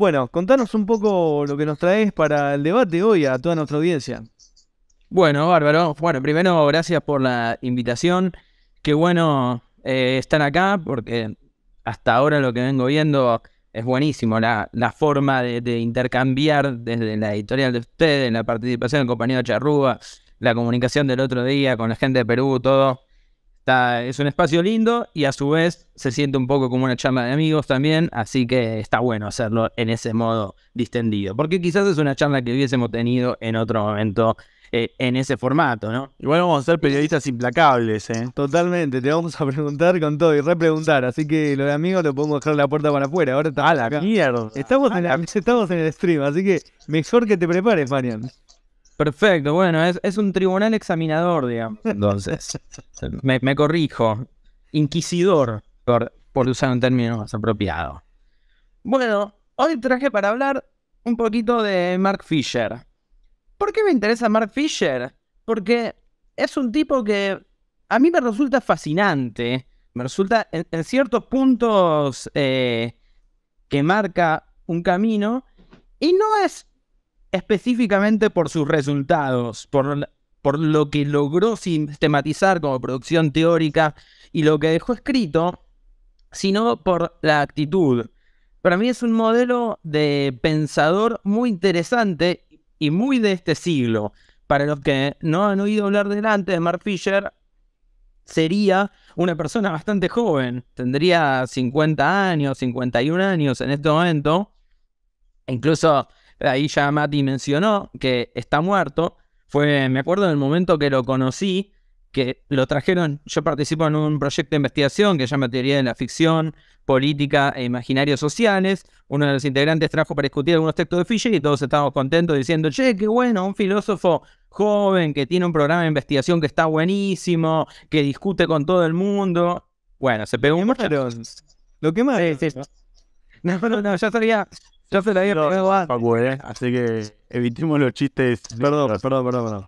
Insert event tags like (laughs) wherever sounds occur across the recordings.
Bueno, contanos un poco lo que nos traes para el debate hoy a toda nuestra audiencia. Bueno, bárbaro. Bueno, primero, gracias por la invitación. Qué bueno eh, estar acá, porque hasta ahora lo que vengo viendo es buenísimo. La, forma de, de, intercambiar desde la editorial de ustedes, la participación del compañero Charrúa, la comunicación del otro día con la gente de Perú, todo es un espacio lindo y a su vez se siente un poco como una charla de amigos también, así que está bueno hacerlo en ese modo distendido, porque quizás es una charla que hubiésemos tenido en otro momento eh, en ese formato, ¿no? Igual vamos a ser periodistas implacables, ¿eh? Totalmente, te vamos a preguntar con todo y repreguntar, así que los amigos lo podemos dejar la puerta para afuera, ahora está... la Estamos, en (laughs) estamos en el stream, así que mejor que te prepares, Marian. Perfecto, bueno, es, un tribunal examinador, digamos. Entonces, (laughs) me, corrijo. Inquisidor, por, por usar un término más apropiado. Bueno, hoy traje para hablar un poquito de Mark Fisher. ¿Por qué me interesa Mark Fisher? Porque es un tipo que a mí me resulta fascinante. Me resulta en, ciertos puntos eh, que marca un camino. Y no es específicamente por sus resultados, por, por lo que logró sistematizar como producción teórica y lo que dejó escrito, sino por la actitud. Para mí es un modelo de pensador muy interesante y muy de este siglo. Para los que no han oído hablar delante de Mark Fisher, sería una persona bastante joven. Tendría 50 años, 51 años en este momento. Incluso ahí ya Mati mencionó que está muerto. Fue, me acuerdo del momento que lo conocí, que lo trajeron, yo participo en un proyecto de investigación que se llama Teoría de la Ficción, Política e Imaginarios Sociales. Uno de los integrantes trajo para discutir algunos textos de Fischer y todos estábamos contentos diciendo, che, qué bueno, un filósofo joven que tiene un programa de investigación que está buenísimo, que discute con todo el mundo. Bueno, se pegó un... Lo más más... sí. (laughs) No, no, no, ya sabía, yo la ¿eh? Así que evitemos los chistes. Perdón, perdón, perdón, perdón.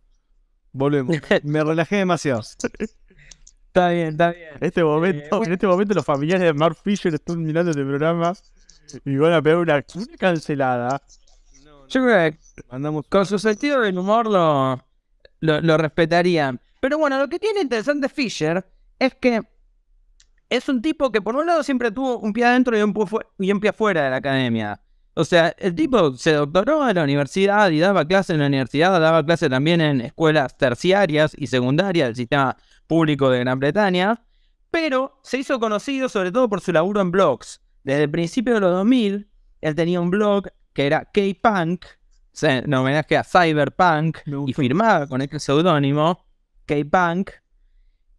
Volvemos. (laughs) Me relajé demasiado. Está bien, está bien. En este momento, eh, en este momento los familiares de Mark Fisher están mirando este programa y van a pegar una, cancelada. con su sentido del humor lo, lo, respetarían. Pero bueno, lo que tiene interesante Fisher es que es un tipo que por un lado siempre tuvo un pie adentro y un y un pie afuera de la academia. O sea, el tipo se doctoró en la universidad y daba clases en la universidad, daba clases también en escuelas terciarias y secundarias del sistema público de Gran Bretaña, pero se hizo conocido sobre todo por su laburo en blogs. Desde el principio de los 2000, él tenía un blog que era K-Punk, en homenaje a Cyberpunk, y firmaba con este seudónimo, K-Punk,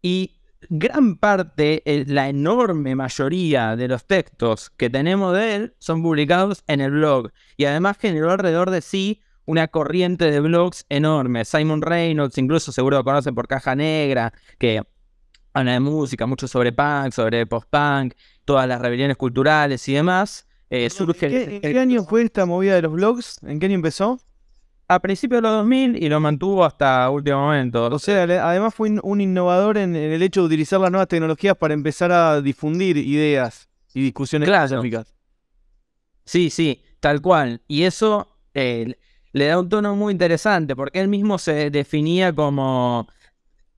y gran parte, eh, la enorme mayoría de los textos que tenemos de él son publicados en el blog y además generó alrededor de sí una corriente de blogs enorme. Simon Reynolds, incluso seguro lo conocen por Caja Negra, que habla de música, mucho sobre punk, sobre post-punk, todas las rebeliones culturales y demás. Eh, ¿En qué año fue esta movida de los blogs? ¿En qué año empezó? a principios de los 2000 y lo mantuvo hasta último momento. O sea, además fue un innovador en, el hecho de utilizar las nuevas tecnologías para empezar a difundir ideas y discusiones claro. Sí, sí, tal cual. Y eso eh, le da un tono muy interesante porque él mismo se definía como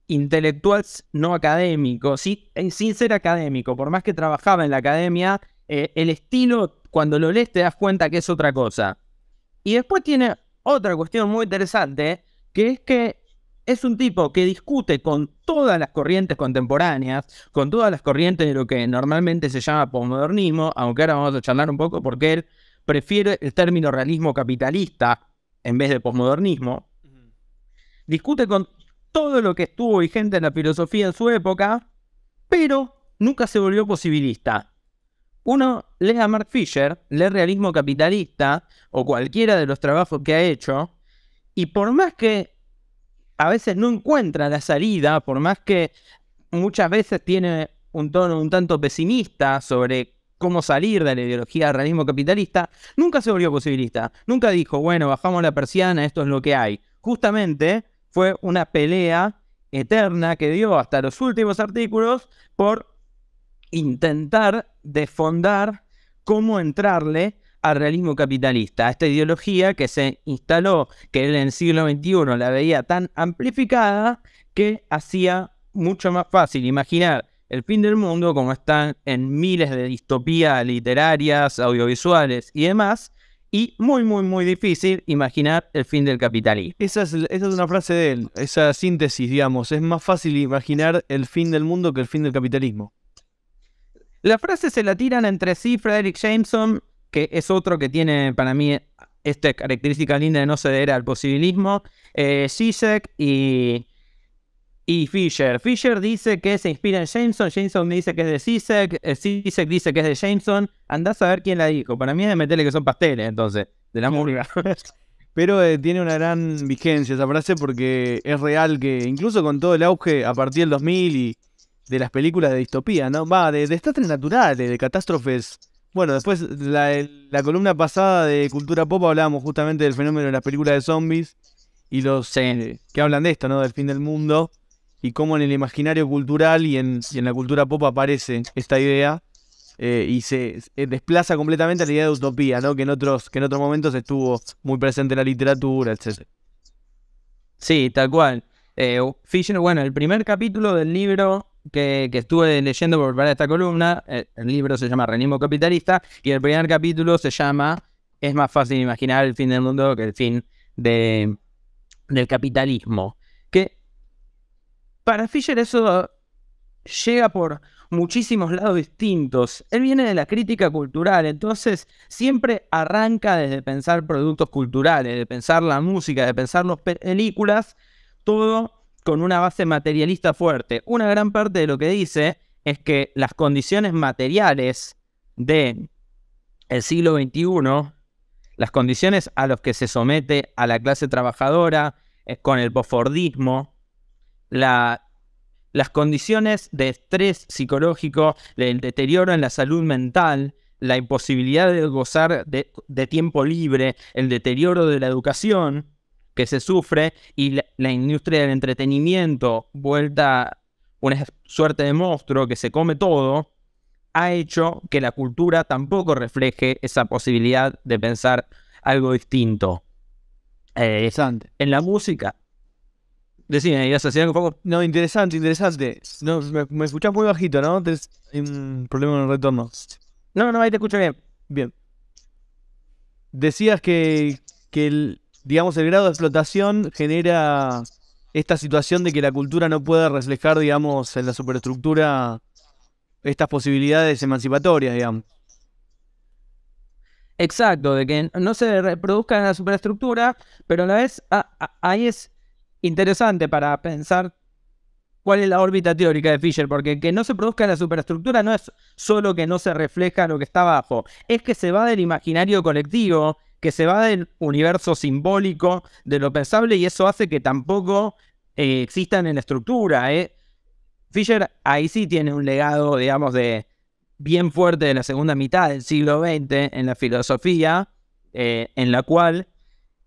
intelectual no académico, sí, eh, sin ser académico. Por más que trabajaba en la academia, eh, el estilo, cuando lo lees, te das cuenta que es otra cosa. Y después tiene otra cuestión muy interesante, que es que es un tipo que discute con todas las corrientes contemporáneas, con todas las corrientes de lo que normalmente se llama posmodernismo, aunque ahora vamos a charlar un poco porque él prefiere el término realismo capitalista en vez de posmodernismo. Discute con todo lo que estuvo vigente en la filosofía en su época, pero nunca se volvió posibilista. Uno lee a Mark Fisher, lee Realismo Capitalista o cualquiera de los trabajos que ha hecho, y por más que a veces no encuentra la salida, por más que muchas veces tiene un tono un tanto pesimista sobre cómo salir de la ideología del realismo capitalista, nunca se volvió posibilista. Nunca dijo, bueno, bajamos la persiana, esto es lo que hay. Justamente fue una pelea eterna que dio hasta los últimos artículos por intentar defondar cómo entrarle al realismo capitalista, a esta ideología que se instaló, que en el siglo XXI la veía tan amplificada que hacía mucho más fácil imaginar el fin del mundo como están en miles de distopías literarias, audiovisuales y demás, y muy, muy, muy difícil imaginar el fin del capitalismo. Esa es, esa es una frase de él, esa síntesis, digamos, es más fácil imaginar el fin del mundo que el fin del capitalismo. La frase se la tiran entre sí Frederick Jameson, que es otro que tiene para mí esta característica linda de no ceder al posibilismo, eh, Zizek y, y Fisher. Fisher dice que se inspira en Jameson, Jameson dice que es de Zizek, eh, Zizek dice que es de Jameson. Andás a ver quién la dijo. Para mí es de meterle que son pasteles, entonces, de la murga. (laughs) Pero eh, tiene una gran vigencia esa frase porque es real que, incluso con todo el auge a partir del 2000 y de las películas de distopía, ¿no? Va, de desastres naturales, de catástrofes. Bueno, después la, columna pasada de Cultura Pop hablábamos justamente del fenómeno de las películas de zombies y los eh, que hablan de esto, ¿no? Del fin del mundo y cómo en el imaginario cultural y en, la cultura pop aparece esta idea eh, y se, desplaza completamente a la idea de utopía, ¿no? Que en otros, que en otros momentos estuvo muy presente en la literatura, etc. Sí, tal cual. Eh, bueno, el primer capítulo del libro que, estuve leyendo por preparar esta columna, eh, el, libro se llama Renismo Capitalista y el primer capítulo se llama Es más fácil imaginar el fin del mundo que el fin de, del capitalismo. Que para Fisher eso llega por muchísimos lados distintos. Él viene de la crítica cultural, entonces siempre arranca desde pensar productos culturales, de pensar la música, de pensar las películas, todo con una base materialista fuerte. Una gran parte de lo que dice es que las condiciones materiales del siglo XXI, las condiciones a las que se somete a la clase trabajadora eh, con el posfordismo, las condiciones de estrés psicológico, el deterioro en la salud mental, la imposibilidad de gozar de tiempo libre, el deterioro de la educación, que se sufre y la, industria del entretenimiento vuelta una suerte de monstruo que se come todo, ha hecho que la cultura tampoco refleje esa posibilidad de pensar algo distinto. Eh, interesante. En la música. Decime, a decir algo poco? No, interesante, interesante. me, escuchas muy bajito, ¿no? Tienes un problema en el retorno. No, no, ahí te escucho bien. Bien. Decías que, que el, digamos, el grado de explotación genera esta situación de que la cultura no pueda reflejar, digamos, en la superestructura estas posibilidades emancipatorias, digamos. Exacto, de que no se reproduzca en la superestructura, pero a la vez ah, ah, ahí es interesante para pensar cuál es la órbita teórica de Fisher, porque que no se produzca en la superestructura no es solo que no se refleja lo que está abajo, es que se va del imaginario colectivo que se va del universo simbólico de lo pensable y eso hace que tampoco eh, existan en la estructura. ¿eh? ahí sí tiene un legado, digamos, de bien fuerte de la segunda mitad del siglo XX en la filosofía, eh, en la cual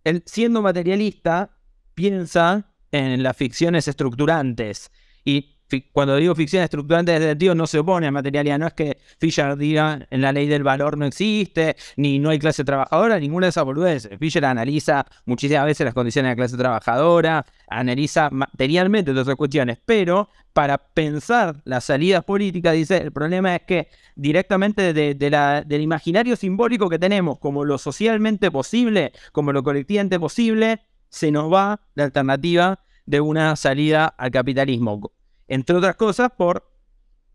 él, siendo materialista, piensa en las ficciones estructurantes. Y cuando digo ficción estructurante de tío no se opone a materialidad. No es que Fisher diga en la ley del valor no existe, ni no hay clase trabajadora, ninguna de esas boludeces. Fisher analiza muchísimas veces las condiciones de la clase trabajadora, analiza materialmente todas esas cuestiones, pero para pensar las salidas políticas, dice, el problema es que directamente de, la, del imaginario simbólico que tenemos como lo socialmente posible, como lo colectivamente posible, se nos va la alternativa de una salida al capitalismo entre otras cosas por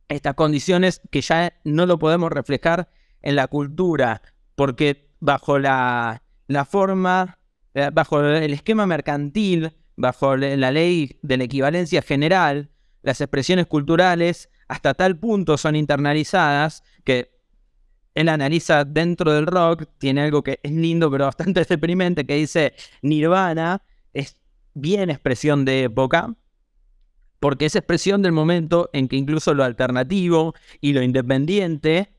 estas condiciones que ya no lo podemos reflejar en la cultura, porque bajo la, forma, eh, bajo el esquema mercantil, bajo la ley de la equivalencia general, las expresiones culturales hasta tal punto son internalizadas que él analiza dentro del rock, tiene algo que es lindo pero bastante (laughs) deprimente, que dice Nirvana es bien expresión de época, porque es expresión del momento en que incluso lo alternativo y lo independiente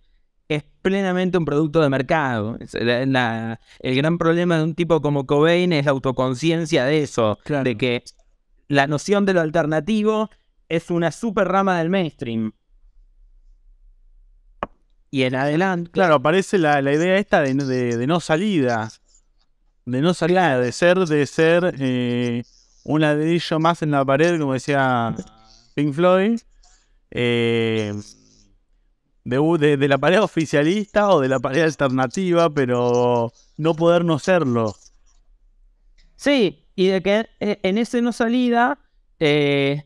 es plenamente un producto de mercado. el gran problema de un tipo como Cobain es la autoconciencia de eso, de que la noción de lo alternativo es una super rama del mainstream. Y en adelante. Claro, aparece la, idea esta de, no salida. De no salida, de ser, de ser eh, un ladrillo más en la pared, como decía Pink Floyd. Eh, de, la pared oficialista o de la pared alternativa, pero no poder no serlo. Sí, y de que e, en ese no salida eh,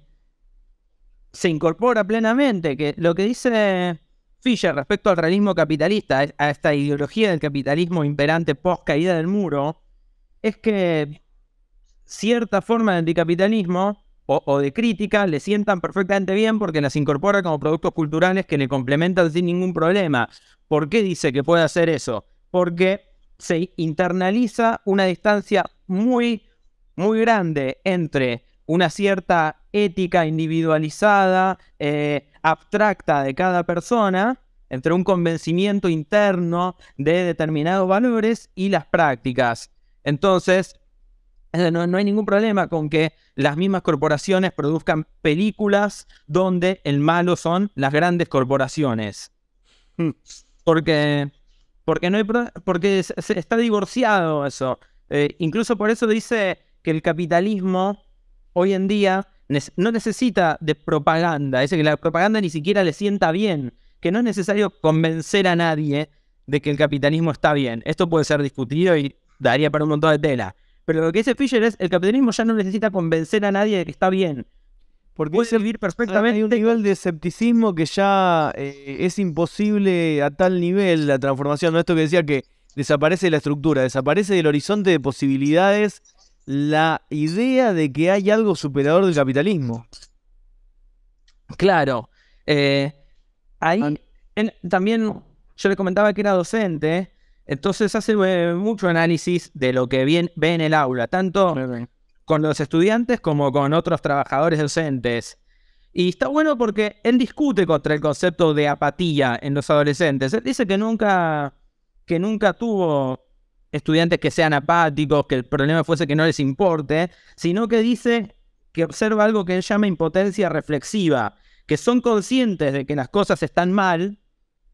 se incorpora plenamente que lo que dice Fischer respecto al realismo capitalista, a esta ideología del capitalismo imperante post caída del muro, es que cierta forma de anticapitalismo o, de crítica le sientan perfectamente bien porque las incorpora como productos culturales que le complementan sin ningún problema. ¿Por qué dice que puede hacer eso? Porque se internaliza una distancia muy, muy grande entre una cierta ética individualizada, eh, abstracta de cada persona, entre un convencimiento interno de determinados valores y las prácticas. Entonces, no, hay ningún problema con que las mismas corporaciones produzcan películas donde el malo son las grandes corporaciones. Hmm. Porque, porque, no hay porque está divorciado eso. Eh, incluso por eso dice que el capitalismo hoy en día no necesita de propaganda. Dice que la propaganda ni siquiera le sienta bien. Que no es necesario convencer a nadie de que el capitalismo está bien. Esto puede ser discutido y daría para un montón de tela pero lo que dice Fisher es, el capitalismo ya no necesita convencer a nadie de que está bien. Porque puede servir perfectamente. Hay un nivel de escepticismo que ya eh, es imposible a tal nivel la transformación. ¿no? Esto que decía que desaparece la estructura, desaparece del horizonte de posibilidades la idea de que hay algo superador del capitalismo. Claro. Eh, ahí también yo le comentaba que era docente entonces hace eh, mucho análisis de lo que bien, ve en el aula, tanto con los estudiantes como con otros trabajadores docentes. Y está bueno porque él discute contra el concepto de apatía en los adolescentes. Él dice que nunca, que nunca tuvo estudiantes que sean apáticos, que el problema fuese que no les importe, sino que dice que observa algo que él llama impotencia reflexiva, que son conscientes de que las cosas están mal,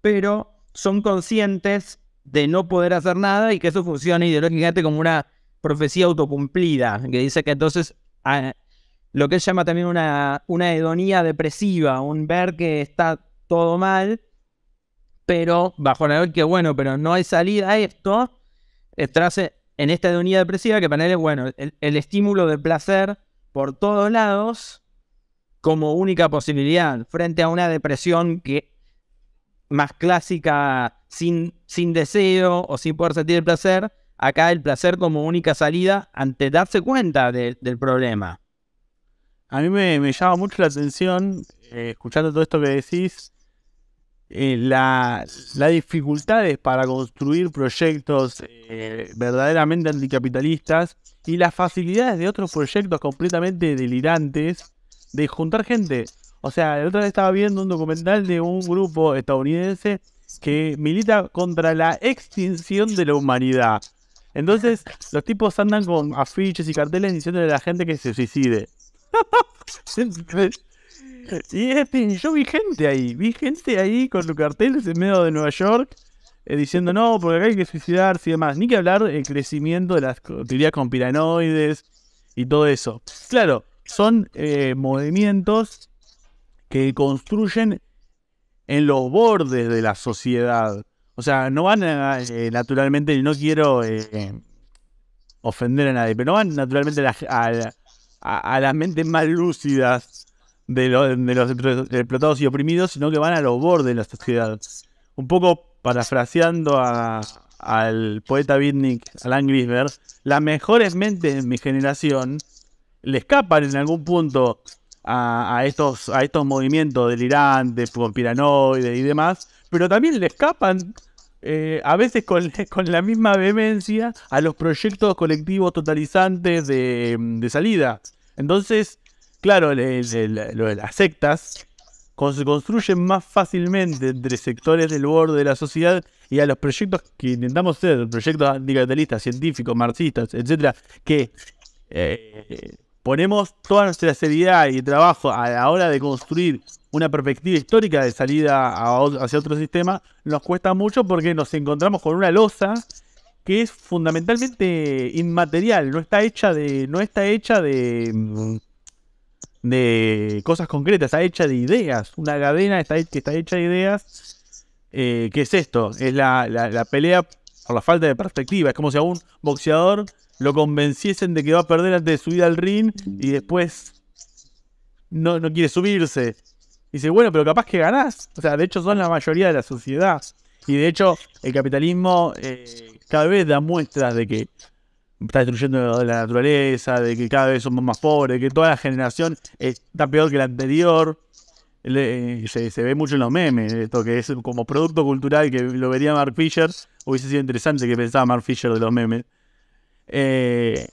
pero son conscientes de no poder hacer nada y que eso funcione ideológicamente como una profecía autocumplida, que dice que entonces ah, lo que él llama también una, una hedonía depresiva, un ver que está todo mal, pero bajo la que bueno, pero no hay salida a esto, trace en esta hedonía depresiva que para él es bueno, el, el estímulo de placer por todos lados como única posibilidad frente a una depresión que más clásica sin, sin deseo o sin poder sentir el placer, acá el placer como única salida ante darse cuenta del problema. A mí me, llama mucho la atención, eh, escuchando todo esto que decís, eh, las dificultades para construir proyectos eh, verdaderamente anticapitalistas y las facilidades de otros proyectos completamente delirantes de juntar gente. O sea, el otro día estaba viendo un documental de un grupo estadounidense que milita contra la extinción de la humanidad. Entonces, los tipos andan con afiches y carteles diciendo a la gente que se suicide. (laughs) y yo vi gente ahí, vi gente ahí con los carteles en medio de Nueva York eh, diciendo no, porque acá hay que suicidarse y demás. Ni que hablar del crecimiento de las teorías piranoides y todo eso. Claro, son eh, movimientos que construyen en los bordes de la sociedad. O sea, no van eh, naturalmente, y no quiero eh, ofender a nadie, pero no van naturalmente a, las mentes más lúcidas de, los explotados y oprimidos, sino que van a los bordes de la sociedad. Un poco parafraseando al poeta beatnik Alan Grisberg, las mejores mentes de mi generación le escapan en algún punto a, estos, a estos movimientos delirantes, piranoides y demás, pero también le escapan eh, a veces (laughs) con, la misma vehemencia a los proyectos colectivos totalizantes de, salida. Entonces, claro, lo de las sectas se construyen más fácilmente entre sectores del borde de la sociedad y a los proyectos que intentamos ser, proyectos anticapitalistas, científicos, marxistas, etcétera, que eh, ponemos toda nuestra seriedad y trabajo a la hora de construir una perspectiva histórica de salida hacia otro sistema, nos cuesta mucho porque nos encontramos con una losa que es fundamentalmente inmaterial, no está hecha de, no está hecha de, mm, de cosas concretas, está hecha de ideas, una cadena está, que está hecha de ideas, eh, ¿qué es esto? Es la, la pelea por la falta de perspectiva, es como si a un boxeador lo convenciesen de que va a perder antes de subir al ring y después no, quiere subirse. Dice, bueno, pero capaz que ganás. O sea, de hecho son la mayoría de la sociedad. Y de hecho, el capitalismo eh, cada vez da muestras de que está destruyendo la naturaleza, de que cada vez somos más pobres, que toda la generación está peor que la anterior. Eh, se, se, ve mucho en los memes, esto que es como producto cultural que lo vería Mark Fisher. Hubiese sido interesante que pensaba Mark Fisher de los memes. Eh,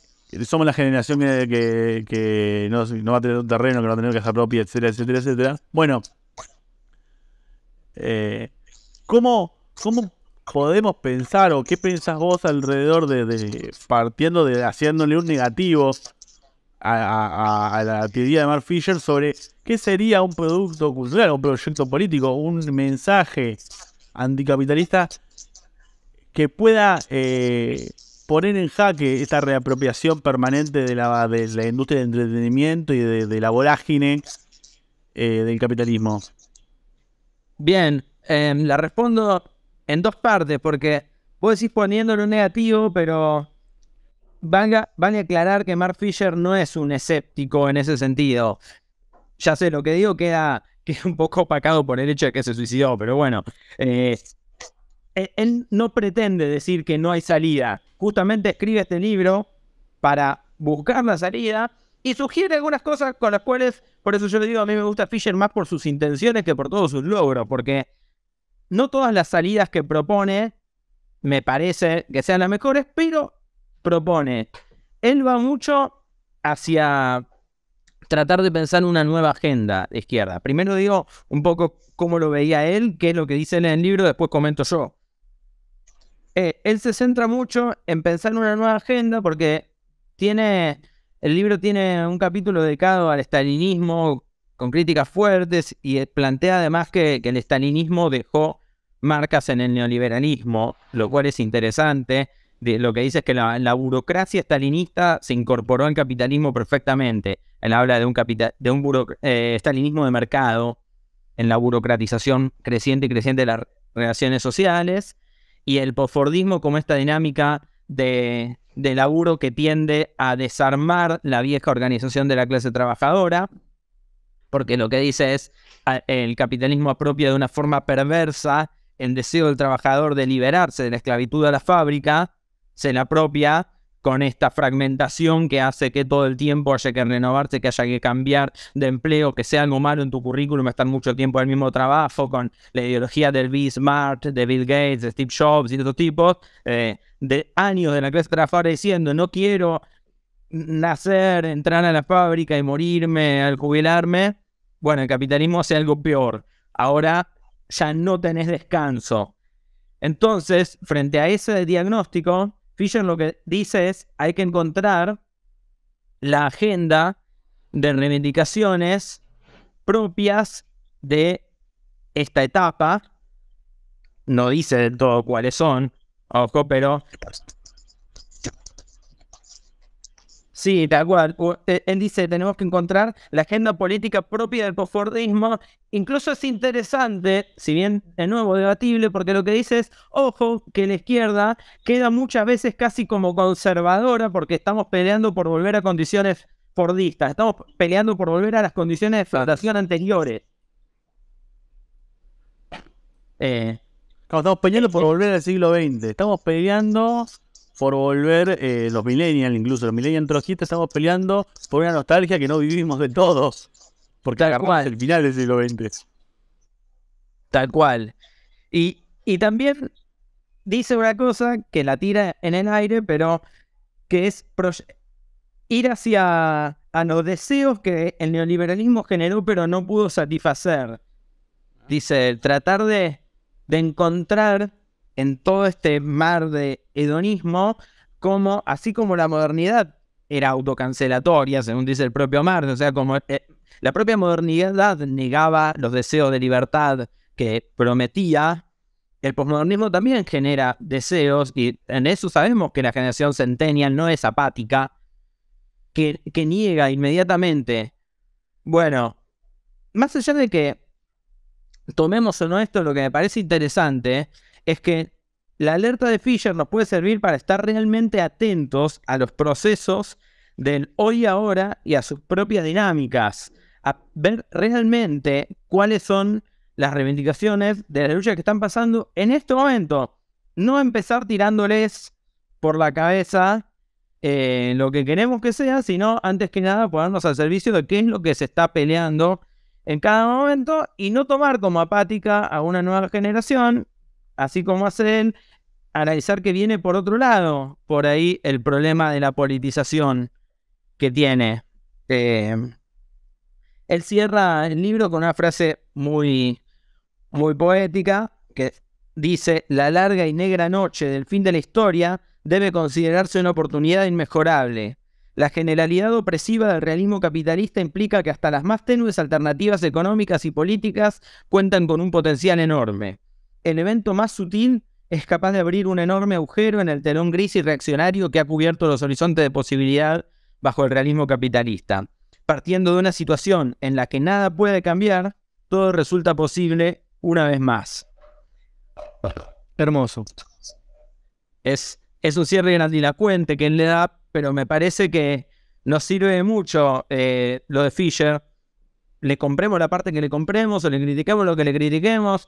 somos la generación que, no, va a tener un terreno, que no va a tener hacer propia, etcétera, etcétera, etcétera. Bueno, eh, ¿cómo, podemos pensar o qué pensás vos alrededor de, partiendo de haciéndole un negativo a, la teoría de Mark Fisher sobre qué sería un producto cultural, un proyecto político, un mensaje anticapitalista que pueda eh, poner en jaque esta reapropiación permanente de la, de la industria de entretenimiento y de, la vorágine eh, del capitalismo? Bien, em, la respondo en dos partes, porque vos decís poniéndolo negativo, pero van a aclarar que Mark Fisher no es un escéptico en ese sentido. Ya sé, lo que digo queda, (laughs) un poco opacado por el hecho de que se suicidó, pero bueno. Eh, e, él no pretende decir que no hay salida. Justamente escribe este libro para buscar la salida y sugiere algunas cosas con las cuales, por eso yo le digo, a mí me gusta Fisher más por sus intenciones que por todos sus logros, porque no todas las salidas que propone me parece que sean las mejores, pero propone. Él va mucho hacia tratar de pensar una nueva agenda de izquierda. Primero digo un poco cómo lo veía él, qué es lo que dice en el libro, después comento yo. Eh, él se centra mucho en pensar en una nueva agenda porque tiene, el libro tiene un capítulo dedicado al estalinismo con críticas fuertes y eh, plantea además que, el estalinismo dejó marcas en el neoliberalismo, lo cual es interesante. De, lo que dice es que la, burocracia estalinista se incorporó al capitalismo perfectamente. Él habla de un, capital, de un buro, eh, de mercado, en la burocratización creciente y creciente de las relaciones sociales y el posfordismo como esta dinámica de, de laburo que tiende a desarmar la vieja organización de la clase trabajadora, porque lo que dice es el capitalismo apropia de una forma perversa el deseo del trabajador de liberarse de la esclavitud a la fábrica, se la apropia con esta fragmentación que hace que todo el tiempo haya que renovarse, que haya que cambiar de empleo, que sea algo malo en tu currículum, estar mucho tiempo en el mismo trabajo, con la ideología del B Smart, de Bill Gates, de Steve Jobs y de otros tipos, eh, de años de la clase trabajadora diciendo, no quiero nacer, entrar a la fábrica y morirme al jubilarme. Bueno, el capitalismo hace algo peor. Ahora ya no tenés descanso. Entonces, frente a ese diagnóstico, Fisher lo que dice es, hay que encontrar la agenda de reivindicaciones propias de esta etapa. No dice del todo cuáles son, ojo, pero Sí, tal cual. Eh, él dice, tenemos que encontrar la agenda política propia del posfordismo. Incluso es interesante, si bien de nuevo debatible, porque lo que dice es, ojo, que la izquierda queda muchas veces casi como conservadora porque estamos peleando por volver a condiciones fordistas, estamos peleando por volver a las condiciones de fundación anteriores. Eh, estamos peleando eh, por volver al siglo XX, estamos peleando por volver eh, los millennials, incluso los millennials Trojita estamos peleando por una nostalgia que no vivimos de todos. Porque agarramos el final del siglo XX. Tal cual. Y, también dice una cosa que la tira en el aire, pero que es ir hacia a los deseos que el neoliberalismo generó pero no pudo satisfacer. Dice, tratar de, de encontrar en todo este mar de hedonismo, como, así como la modernidad era autocancelatoria, según dice el propio Marx, o sea, como eh, la propia modernidad negaba los deseos de libertad que prometía, el posmodernismo también genera deseos y en eso sabemos que la generación centennial no es apática, que, que niega inmediatamente, bueno, más allá de que tomemos o no esto, lo que me parece interesante es que la alerta de Fisher nos puede servir para estar realmente atentos a los procesos del hoy y ahora y a sus propias dinámicas, a ver realmente cuáles son las reivindicaciones de la lucha que están pasando en este momento. No empezar tirándoles por la cabeza eh, lo que queremos que sea, sino antes que nada ponernos al servicio de qué es lo que se está peleando en cada momento y no tomar como apática a una nueva generación así como hace él, analizar que viene por otro lado, por ahí el problema de la politización que tiene. Eh, él cierra el libro con una frase muy, muy poética que dice, la larga y negra noche del fin de la historia debe considerarse una oportunidad inmejorable. La generalidad opresiva del realismo capitalista implica que hasta las más tenues alternativas económicas y políticas cuentan con un potencial enorme el evento más sutil es capaz de abrir un enorme agujero en el telón gris y reaccionario que ha cubierto los horizontes de posibilidad bajo el realismo capitalista. Partiendo de una situación en la que nada puede cambiar, todo resulta posible una vez más. Hermoso. Es, es un cierre grandilocuente que él le da, pero me parece que nos sirve mucho eh, lo de Fisher. Le compremos la parte que le compremos o le critiquemos lo que le critiquemos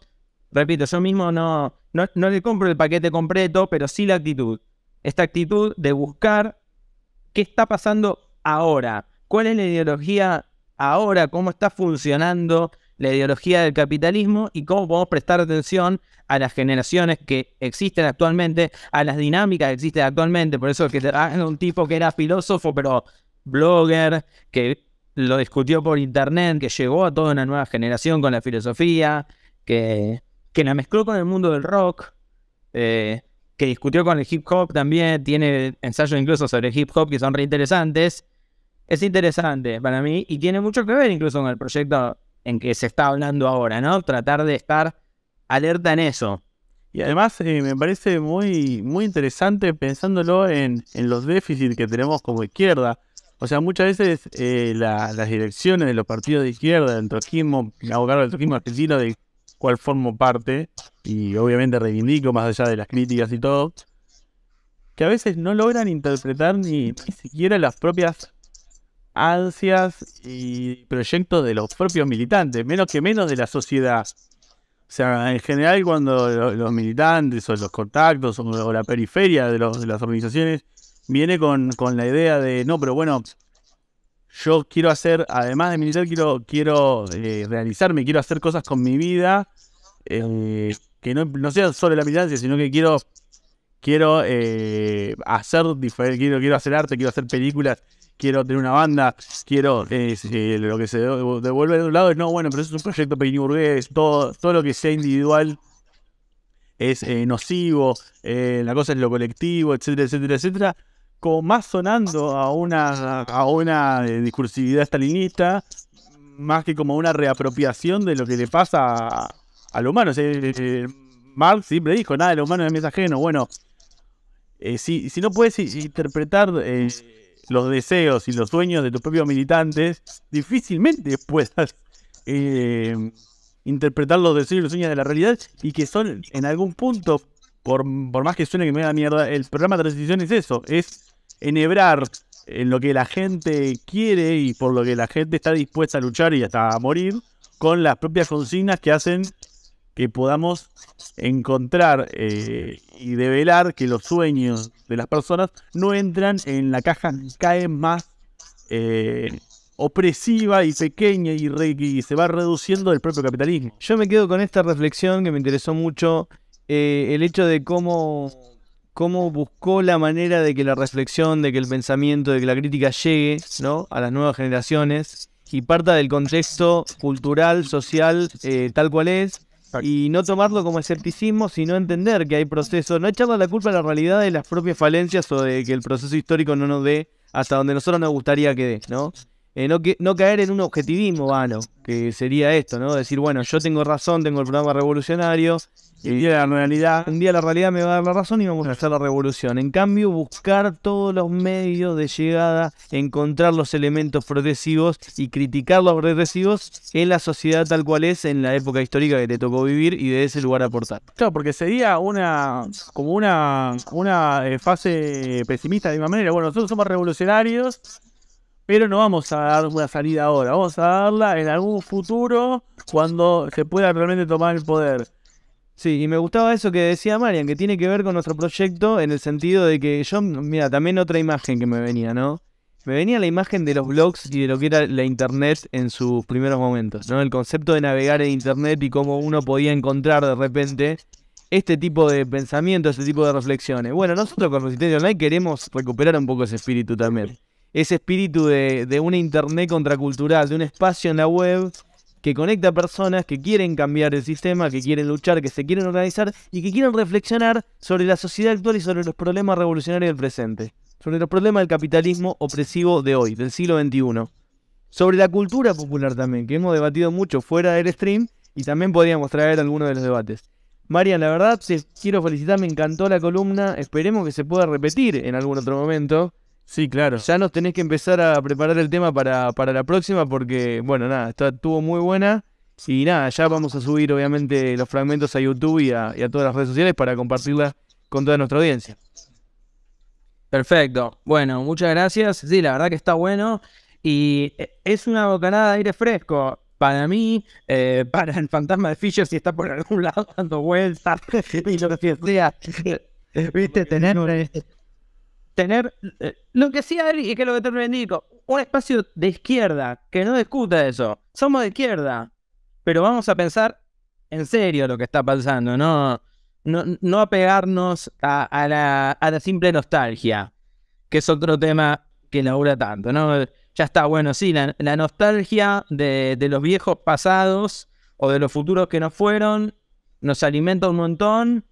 repito, yo mismo no, no, le compro el paquete completo, pero sí la actitud. Esta actitud de buscar qué está pasando ahora, cuál es la ideología ahora, cómo está funcionando la ideología del capitalismo y cómo podemos prestar atención a las generaciones que existen actualmente, a las dinámicas que existen actualmente. Por eso que era ah, un tipo que era filósofo, pero blogger, que lo discutió por internet, que llegó a toda una nueva generación con la filosofía, que que la mezcló con el mundo del rock, eh, que discutió con el hip hop también, tiene ensayos incluso sobre hip hop que son reinteresantes. Es interesante para mí y tiene mucho que ver incluso con el proyecto en que se está hablando ahora, ¿no? Tratar de estar alerta en eso. Y además eh, me parece muy, muy interesante pensándolo en, los déficits que tenemos como izquierda. O sea, muchas veces eh, las direcciones de los partidos de izquierda, del el abogado del trojismo argentino, de cual formo parte, y obviamente reivindico más allá de las críticas y todo, que a veces no logran interpretar ni, ni siquiera las propias ansias y proyectos de los propios militantes, menos que menos de la sociedad. O sea, en general cuando los, militantes o los contactos o, la periferia de, de las organizaciones viene con, con la idea de, no, pero bueno, yo quiero hacer, además de militar, quiero, quiero eh, realizarme, quiero hacer cosas con mi vida, eh, que no, no, sea solo la militancia, sino que quiero, quiero eh, hacer quiero, quiero hacer arte, quiero hacer películas, quiero tener una banda, quiero eh, lo que se devuelve de un lado es no, bueno, pero eso es un proyecto pequeño todo, todo lo que sea individual es nocivo, la cosa es lo colectivo, etcétera, etcétera, etcétera más sonando a una, a una eh, discursividad stalinista, más que como una reapropiación de lo que le pasa al humano. Eh, eh, Marx siempre dijo, nada, lo humano es ajeno. Bueno, si, si, no puedes interpretar los deseos y los sueños de tus propios militantes, difícilmente puedas interpretar los deseos y los sueños de la realidad y que son en algún punto, por, más que suene que me da mierda, el programa de transición es eso, es enhebrar en lo que la gente quiere y por lo que la gente está dispuesta a luchar y hasta a morir con las propias consignas que hacen que podamos encontrar eh, y develar que los sueños de las personas no entran en la caja caen más eh, opresiva y pequeña y, se va reduciendo el propio capitalismo. Yo me quedo con esta reflexión que me interesó mucho, eh, el hecho de cómo cómo buscó la manera de que la reflexión, de que el pensamiento, de que la crítica llegue ¿no? a las nuevas generaciones y parta del contexto cultural, social, eh, tal cual es, y no tomarlo como escepticismo, sino entender que hay procesos, no echarle la culpa a la realidad de las propias falencias o de que el proceso histórico no nos dé hasta donde nosotros nos gustaría que dé, ¿no? Eh, no, que, no caer en un objetivismo vano, que sería esto, ¿no? Decir, bueno, yo tengo razón, tengo el programa revolucionario, y un día la realidad, un día la realidad me va a dar la razón y vamos a hacer la revolución. En cambio, buscar todos los medios de llegada, encontrar los elementos progresivos y criticar los progresivos en la sociedad tal cual es, en la época histórica que te tocó vivir y de ese lugar aportar. Claro, porque sería una como una, una eh, fase pesimista de misma manera. Bueno, nosotros somos revolucionarios pero no vamos a dar una salida ahora, vamos a darla en algún futuro cuando se pueda realmente tomar el poder. Sí, y me gustaba eso que decía Marian, que tiene que ver con nuestro proyecto en el sentido de que yo, mira, también otra imagen que me venía, ¿no? Me venía la imagen de los blogs y de lo que era la internet en sus primeros momentos, ¿no? El concepto de navegar en internet y cómo uno podía encontrar de repente este tipo de pensamientos, este tipo de reflexiones. Bueno, nosotros con Resistencia Online queremos recuperar un poco ese espíritu también ese espíritu de, de una internet contracultural, de un espacio en la web que conecta a personas que quieren cambiar el sistema, que quieren luchar, que se quieren organizar y que quieren reflexionar sobre la sociedad actual y sobre los problemas revolucionarios del presente, sobre los problemas del capitalismo opresivo de hoy, del siglo XXI, sobre la cultura popular también, que hemos debatido mucho fuera del stream y también podríamos traer algunos de los debates. Marian, la verdad, quiero felicitar, me encantó la columna, esperemos que se pueda repetir en algún otro momento. Sí, claro. Ya nos tenés que empezar a preparar el tema para, para la próxima porque, bueno, nada, está, estuvo muy buena. Y nada, ya vamos a subir obviamente los fragmentos a YouTube y a, todas las redes sociales para compartirla con toda nuestra audiencia. Perfecto. Bueno, muchas gracias. Sí, la verdad que está bueno. Y eh, es una bocanada de aire fresco. Para mí, eh, (laughs) para el fantasma de Fisher, si está por algún lado dando vueltas (laughs) y lo que sea. (laughs) ¿Viste? Tener, este, tener eh, lo que sí y que es lo que te reivindico, un espacio de izquierda que no discuta eso. Somos de izquierda, pero vamos a pensar en serio lo que está pasando, no, no, no apegarnos a, a, la, simple nostalgia, que es otro tema que inaugura tanto, ¿no? Ya está, bueno, sí, la, nostalgia de, de los viejos pasados o de los futuros que no fueron nos alimenta un montón,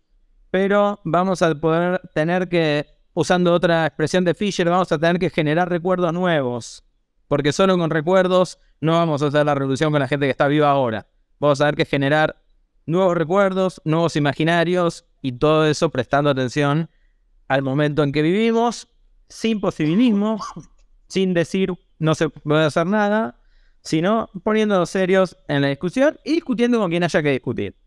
pero vamos a poder tener que usando otra expresión de Fisher, vamos a tener que generar recuerdos nuevos, porque solo con recuerdos no vamos a hacer la revolución con la gente que está viva ahora. Vamos a tener que generar nuevos recuerdos, nuevos imaginarios y todo eso prestando atención al momento en que vivimos, sin posibilismo, sin decir no se puede hacer nada, sino poniéndonos serios en la discusión y discutiendo con quien haya que discutir.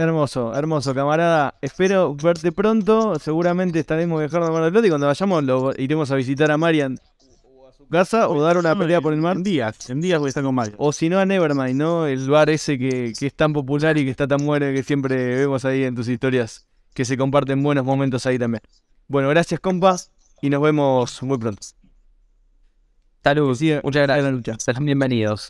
Hermoso, hermoso, camarada. Espero verte pronto. Seguramente estaremos viajando a Mar del Plata y cuando vayamos lo iremos a visitar a Marian o a su casa o dar una pelea por el mar. En días, en días voy a estar con Marian. O si no, a Nevermind, ¿no? El bar ese que, es tan popular y que está tan bueno que siempre vemos ahí en tus historias, que se comparten buenos momentos ahí también. Bueno, gracias, compas, y nos vemos muy pronto. Saludos, eh, muchas gracias. Serán bienvenidos.